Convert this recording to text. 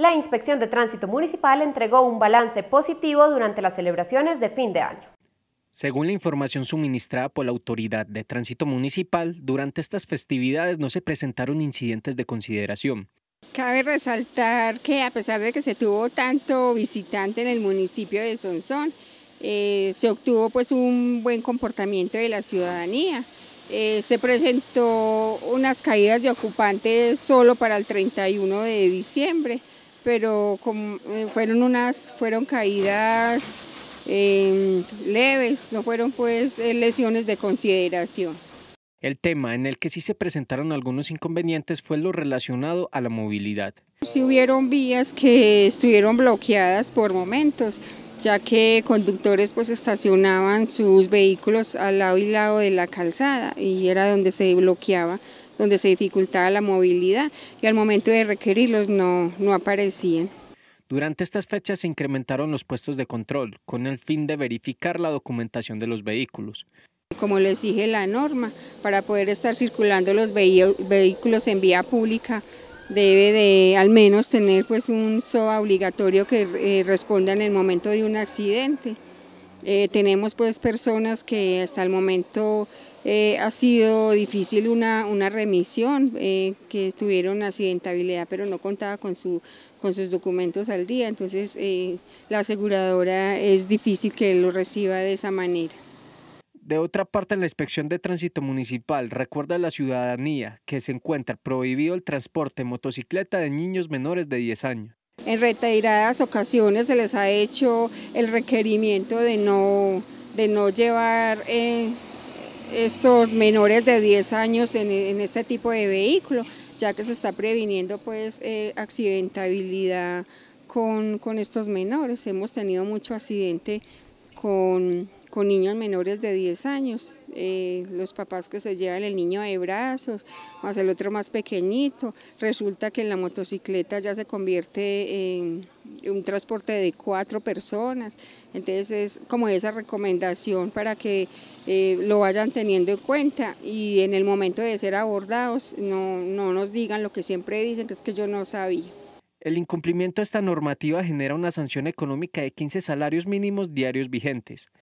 la Inspección de Tránsito Municipal entregó un balance positivo durante las celebraciones de fin de año. Según la información suministrada por la Autoridad de Tránsito Municipal, durante estas festividades no se presentaron incidentes de consideración. Cabe resaltar que a pesar de que se tuvo tanto visitante en el municipio de Sonsón, eh, se obtuvo pues un buen comportamiento de la ciudadanía. Eh, se presentó unas caídas de ocupantes solo para el 31 de diciembre pero eh, fueron unas, fueron caídas em, leves, no fueron pues eh, lesiones de consideración. El tema en el que sí se presentaron algunos inconvenientes fue lo relacionado a la movilidad. Sí hubieron vías que estuvieron bloqueadas por momentos, ya que conductores pues estacionaban sus vehículos al lado y lado de la calzada y era donde se bloqueaba donde se dificultaba la movilidad y al momento de requerirlos no, no aparecían. Durante estas fechas se incrementaron los puestos de control con el fin de verificar la documentación de los vehículos. Como les exige la norma, para poder estar circulando los vehículos en vía pública debe de al menos tener pues un SOA obligatorio que eh, responda en el momento de un accidente. Eh, tenemos pues personas que hasta el momento eh, ha sido difícil una, remisión, eh, que tuvieron accidentabilidad pero no contaba con, su, con sus documentos al día, entonces la aseguradora es difícil que lo reciba de esa manera. De otra parte, en la Inspección de Tránsito Municipal recuerda a la ciudadanía que se encuentra prohibido el transporte en motocicleta de niños menores de 10 años. En retiradas ocasiones se les ha hecho el requerimiento de no, de no llevar eh, estos menores de 10 años en, este tipo de vehículo, ya que se está previniendo pues eh, accidentabilidad con estos menores. Hemos tenido mucho accidente con con niños menores de 10 años, eh, los papás que se llevan el niño de brazos, más el otro más pequeñito, resulta que en la motocicleta ya se convierte en un transporte de cuatro personas, entonces es como esa recomendación para que eh, lo vayan teniendo en cuenta y en el momento de ser abordados no, no nos digan lo que siempre dicen, que es que yo no sabía. El incumplimiento de esta normativa genera una sanción económica de 15 salarios mínimos diarios vigentes.